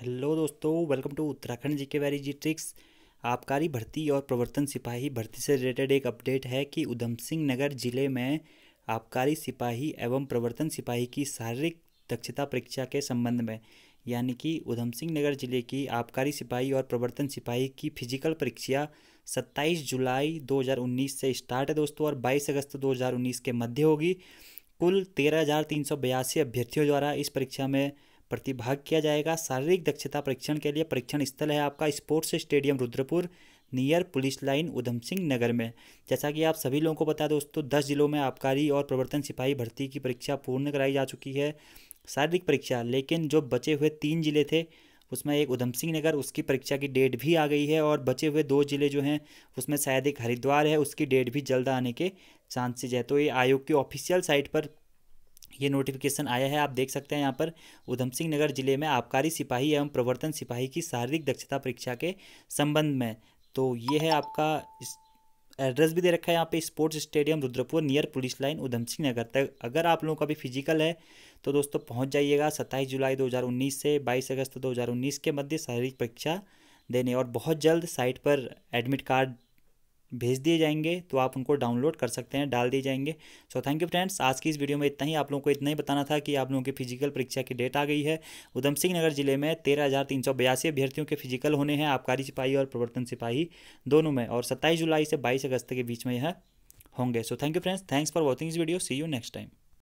hello दोस्तों welcome to Uttarakhand जी के vary जी tricks आबकारी भर्ती और प्रवर्तन सिपाही भर्ती से रिलेटेड एक अपडेट है कि उधम सिंह नगर जिले में आबकारी सिपाही एवं प्रवर्तन सिपाही की शारीरिक दक्षता परीक्षा के संबंध में यानी कि उधम सिंह नगर जिले की आबकारी सिपाही और प्रवर्तन सिपाही की फिजिकल परीक्षा 27 जुलाई 2019 से स्टार्ट है दोस्तों और 22 अगस्त 2019 के मध्य होगी कुल तेरह अभ्यर्थियों द्वारा इस परीक्षा में प्रतिभाग किया जाएगा शारीरिक दक्षता परीक्षण के लिए परीक्षण स्थल है आपका sports stadium Rudrapur near police line Udham Singh Nagar में जैसा कि आप सभी लोगों को बता दोस्तों दस जिलों में आबकारी और प्रवर्तन सिपाही भर्ती की परीक्षा पूर्ण कराई जा चुकी है शारीरिक परीक्षा लेकिन जो बचे हुए तीन जिले थे उसमें एक उधम सिंह नगर उसकी परीक्षा की डेट भी आ गई है और बचे हुए दो जिले जो हैं उसमें शायद एक हरिद्वार है उसकी डेट भी जल्द आने के चांसेज है तो ये आयोग की ऑफिशियल साइट पर ये नोटिफिकेशन आया है आप देख सकते हैं यहाँ पर उधम सिंह नगर जिले में आबकारी सिपाही एवं प्रवर्तन सिपाही की शारीरिक दक्षता परीक्षा के संबंध में तो ये है आपका एड्रेस भी दे रखा है यहाँ पे sports stadium Rudrapur near police line Udham Singh Nagar तक अगर आप लोगों का भी फिजिकल है तो दोस्तों पहुँच जाइएगा सत्ताईस जुलाई 2019 से 22 अगस्त 2019 के मध्य शारीरिक परीक्षा देने और बहुत जल्द साइट पर एडमिट कार्ड भेज दिए जाएंगे तो आप उनको डाउनलोड कर सकते हैं डाल दिए जाएंगे सो थैंक यू फ्रेंड्स आज की इस वीडियो में इतना ही आप लोगों को इतना ही बताना था कि आप लोगों की फिजिकल परीक्षा की डेट आ गई है उधम सिंह नगर जिले में तेरह हज़ार तीन सौ बयासी अभ्यर्थियों के फिजिकल होने हैं आबकारी सिपाही और प्रवर्तन सिपाही दोनों में और सत्ताईस जुलाई से बाईस अगस्त के बीच में यह होंगे so thank you friends thanks for watching इस video see you next time